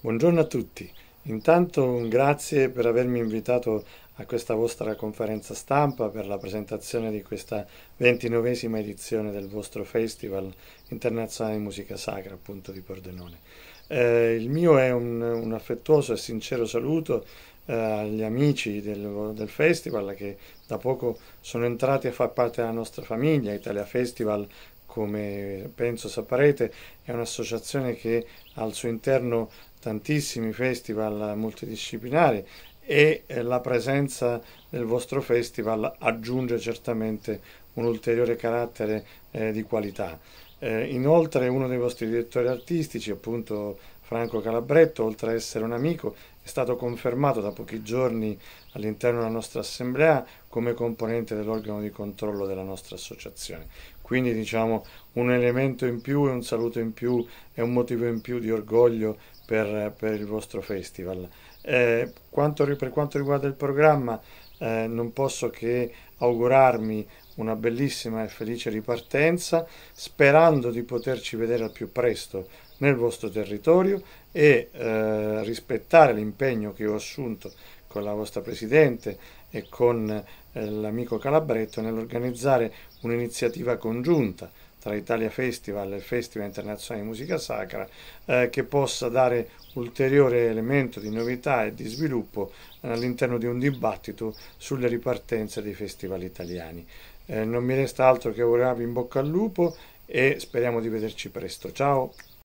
Buongiorno a tutti. Intanto un grazie per avermi invitato a questa vostra conferenza stampa per la presentazione di questa ventinovesima edizione del vostro Festival Internazionale di Musica Sacra appunto di Pordenone. Eh, il mio è un, un, affettuoso e sincero saluto eh, agli amici del, del, festival che da poco sono entrati a far parte della nostra famiglia, Italia Festival come penso saprete è un'associazione che al suo interno tantissimi festival multidisciplinari e eh, la presenza del vostro festival aggiunge certamente un ulteriore carattere eh, di qualità. Eh, inoltre uno dei vostri direttori artistici, appunto Franco Calabretto, oltre ad essere un amico, è stato confermato da pochi giorni all'interno della nostra assemblea come componente dell'organo di controllo della nostra associazione. Quindi diciamo un elemento in più e un saluto in più e un motivo in più di orgoglio per, per il vostro festival. Eh, quanto, per quanto riguarda il programma, eh, non posso che augurarmi una bellissima e felice ripartenza, sperando di poterci vedere al più presto nel vostro territorio e eh, rispettare l'impegno che ho assunto con la vostra Presidente e con eh, l'amico Calabretto nell'organizzare un'iniziativa congiunta tra Italia Festival e il Festival Internazionale di Musica Sacra eh, che possa dare ulteriore elemento di novità e di sviluppo eh, all'interno di un dibattito sulle ripartenze dei festival italiani. Eh, non mi resta altro che augurarvi in bocca al lupo e speriamo di vederci presto. Ciao!